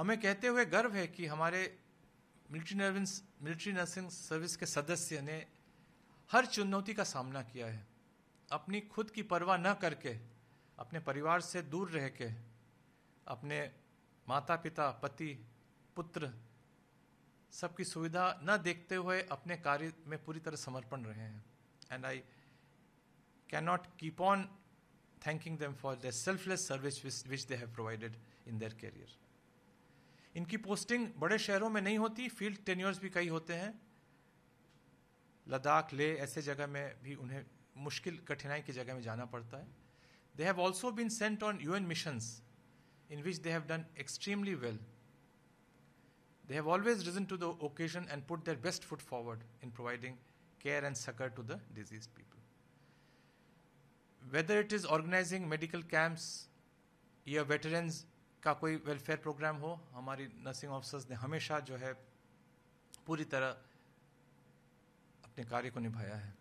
हमें कहते हुए गर्व है कि हमारे मिलिट्री नर्विंस मिलिट्री नर्सिंग सर्विस के सदस्य ने हर चुनौती का सामना किया है अपनी खुद की परवाह न करके अपने परिवार से दूर रह के अपने माता पिता पति पुत्र सबकी सुविधा न देखते हुए अपने कार्य में पूरी तरह समर्पण रहे हैं and I can not keep on thanking them for the selfless service which they have provided in their career. इनकी पोस्टिंग बड़े शहरों में नहीं होती फील्ड टेन्योर्स भी कई होते हैं लद्दाख ले ऐसे जगह में भी उन्हें मुश्किल कठिनाई की जगह में जाना पड़ता है they have also been sent on U N missions in which they have done extremely well they have always risen to the occasion and put their best foot forward in providing care and succour to the disease people whether it is organising medical camps या veterans का कोई welfare programme हो हमारी nursing officers ने हमेशा जो है पूरी तरह अपने कार्य को निभाया है